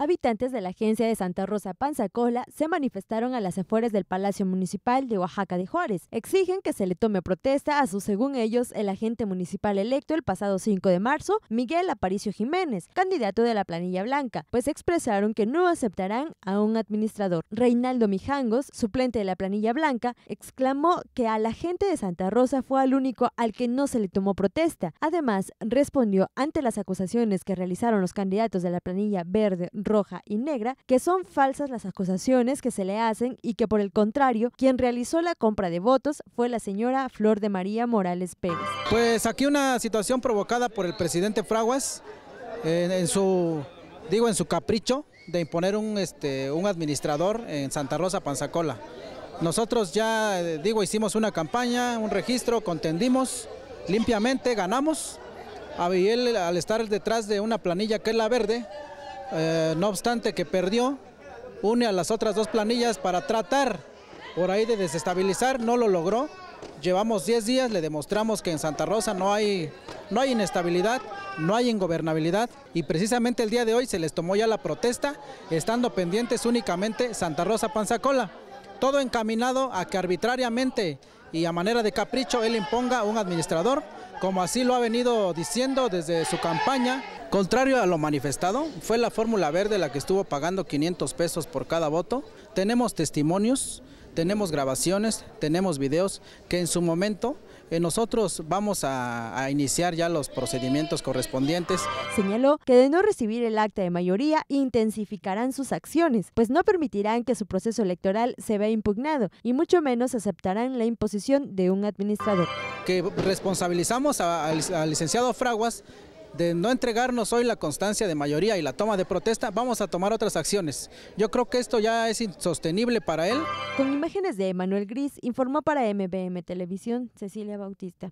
Habitantes de la agencia de Santa Rosa Panzacola se manifestaron a las afueras del Palacio Municipal de Oaxaca de Juárez. Exigen que se le tome protesta a su, según ellos, el agente municipal electo el pasado 5 de marzo, Miguel Aparicio Jiménez, candidato de la planilla blanca, pues expresaron que no aceptarán a un administrador. Reinaldo Mijangos, suplente de la planilla blanca, exclamó que al agente de Santa Rosa fue al único al que no se le tomó protesta. Además, respondió ante las acusaciones que realizaron los candidatos de la planilla verde, roja y negra, que son falsas las acusaciones que se le hacen y que por el contrario, quien realizó la compra de votos fue la señora Flor de María Morales Pérez. Pues aquí una situación provocada por el presidente Fraguas en, su digo en su capricho de imponer un este un administrador en Santa Rosa Panzacola. Nosotros ya eh, digo hicimos una campaña, un registro, contendimos limpiamente, ganamos. Ah, él al estar detrás de una planilla que es la verde, eh, no obstante que perdió, une a las otras dos planillas para tratar por ahí de desestabilizar, no lo logró. Llevamos 10 días, le demostramos que en Santa Rosa no hay, no hay inestabilidad, no hay ingobernabilidad y precisamente el día de hoy se les tomó ya la protesta, estando pendientes únicamente Santa Rosa Panzacola. Todo encaminado a que arbitrariamente y a manera de capricho él imponga un administrador como así lo ha venido diciendo desde su campaña. Contrario a lo manifestado, fue la fórmula verde la que estuvo pagando 500 pesos por cada voto. Tenemos testimonios, tenemos grabaciones, tenemos videos que en su momento eh, nosotros vamos a, iniciar ya los procedimientos correspondientes. Señaló que de no recibir el acta de mayoría intensificarán sus acciones, pues no permitirán que su proceso electoral se vea impugnado y mucho menos aceptarán la imposición de un administrador que responsabilizamos al licenciado Fraguas de no entregarnos hoy la constancia de mayoría y la toma de protesta, vamos a tomar otras acciones. Yo creo que esto ya es insostenible para él. Con imágenes de Emanuel Gris, informó para MBM Televisión Cecilia Bautista.